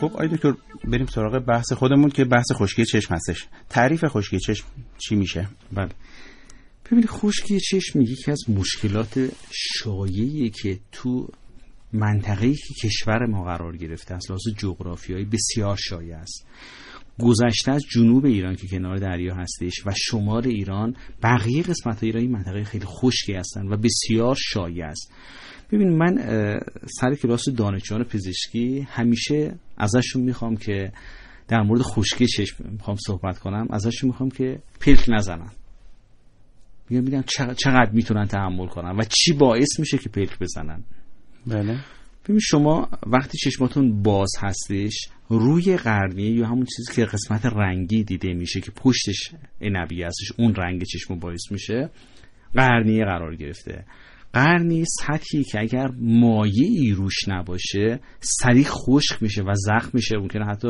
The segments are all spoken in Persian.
خب آی دکتر بریم سراغ بحث خودمون که بحث خشکی چشم هستش تعریف خشکی چشم چی میشه بله ببینید خشکی چشم یکی از مشکلات شایعیه که تو منطقه‌ای که کشور ما قرار گرفته از لحاظ جغرافیایی بسیار شایع است گذشته از جنوب ایران که کنار دریا هستش و شمال ایران بقیه قسمت ایران منطقه خیلی خشکی هستن و بسیار شایع است ببین من سر کلاس دانشجویان پزشکی همیشه ازشون میخوام که در مورد خشکی چشم میخوام صحبت کنم ازشون میخوام که پلک نزنن میگم میگم چقدر میتونن تحمل کنن و چی باعث میشه که پلک بزنن بله ببین شما وقتی چشماتون باز هستش روی قرنیه یا همون چیزی که قسمت رنگی دیده میشه که پشتش عنبی هستش اون رنگ چشم باعث میشه قرنیه قرار گرفته قرنی سطحی که اگر مایه ای روش نباشه سریع خشک میشه و زخم میشه ممکنه حتی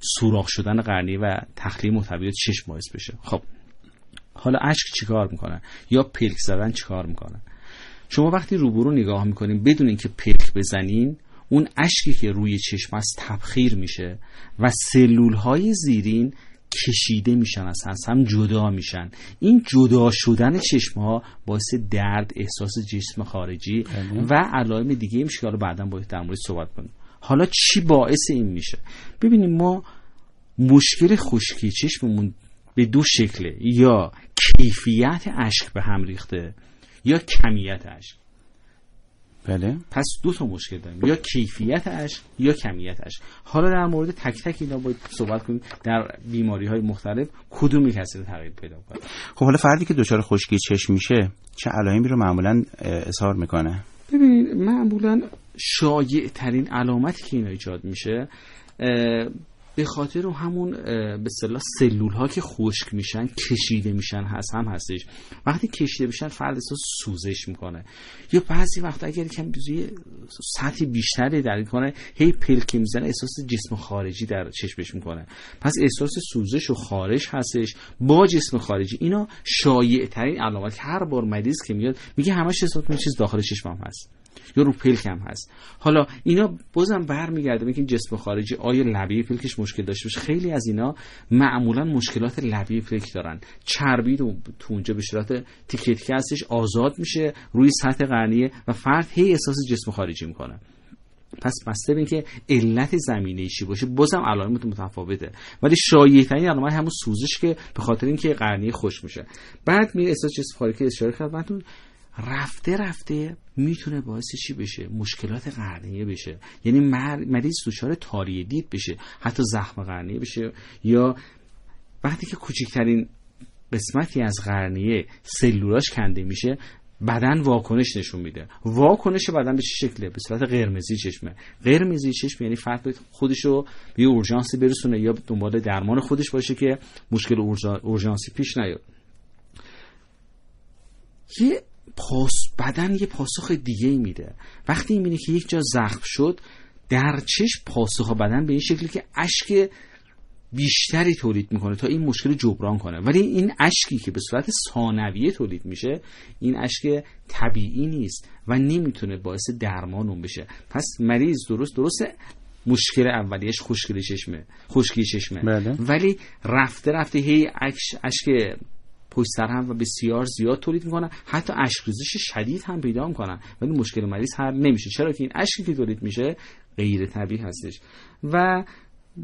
سوراخ شدن قرنی و تخلیه محتویات چشم باعث بشه خب حالا اشک چیکار میکنه یا پلک زدن چیکار میکنن شما وقتی روبرو نگاه میکنین بدون اینکه پلک بزنین اون اشکی که روی چشم از تبخیر میشه و سلول های زیرین کشیده میشن از هم جدا میشن این جدا شدن چشم ها باعث درد احساس جسم خارجی بله. و علائم دیگه میشه که بعدا باید در مورد صحبت کنیم حالا چی باعث این میشه ببینیم ما مشکل خشکی چشممون به دو شکله یا کیفیت اشک به هم ریخته یا کمیت اشک بله پس دو تا مشکل داریم یا کیفیت یا کمیت حالا در مورد تک تک اینا باید صحبت کنیم در بیماری های مختلف کدومی کسی تغییر پیدا کنه خب حالا فردی که دچار خشکی چشم میشه چه علائمی رو معمولا اظهار میکنه ببینید معمولا شایع ترین علامتی که اینا ایجاد میشه به خاطر همون به اصطلاح سلول ها که خشک میشن کشیده میشن هست هم هستش وقتی کشیده میشن فرد احساس سوزش میکنه یا بعضی وقت اگر کم سطحی سطح بیشتری در کنه هی پلکی میزنه احساس جسم خارجی در چشمش میکنه پس احساس سوزش و خارش هستش با جسم خارجی اینا شایع ترین که هر بار مریض که میاد میگه همش احساس چیز داخل چشمم هست یا رو پلک هم هست حالا اینا بازم برمیگرده این جسم خارجی آیا لبیه پلکش مشکل داشته باشه خیلی از اینا معمولا مشکلات لبی پلک دارن چربی رو تو اونجا به صورت تیکه هستش آزاد میشه روی سطح قرنیه و فرد هی احساس جسم خارجی میکنه پس بسته به که علت زمینه چی باشه بازم علائمتون متفاوته ولی شایع علائم همون سوزش که به خاطر اینکه قرنیه خوش میشه بعد میره احساس جسم خارجی اشاره کرد رفته رفته میتونه باعث چی بشه مشکلات قرنیه بشه یعنی مریض دچار تاری دید بشه حتی زخم قرنیه بشه یا وقتی که کوچکترین قسمتی از قرنیه سلولاش کنده میشه بدن واکنش نشون میده واکنش بدن به چه شکله به صورت قرمزی چشمه قرمزی چشم یعنی فرد خودش رو به اورژانسی برسونه یا دنبال درمان خودش باشه که مشکل اورژانسی پیش نیاد یه بدن یه پاسخ دیگه میده وقتی میبینه که یک جا زخم شد در چش پاسخ بدن به این شکلی که اشک بیشتری تولید میکنه تا این مشکل جبران کنه ولی این اشکی که به صورت ثانویه تولید میشه این اشک طبیعی نیست و نمیتونه باعث درمان اون بشه پس مریض درست درست مشکل اولیش خشکی چشمه خشکی چشمه بله. ولی رفته رفته هی اشک پشت سر هم و بسیار زیاد تولید میکنن حتی ریزش شدید هم پیدا میکنن ولی مشکل مریض حل نمیشه چرا که این اشکی که تولید میشه غیر طبیعی هستش و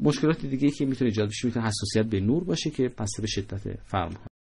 مشکلات دیگه که میتونه ایجاد بشه میتونه حساسیت به نور باشه که پس به شدت فرم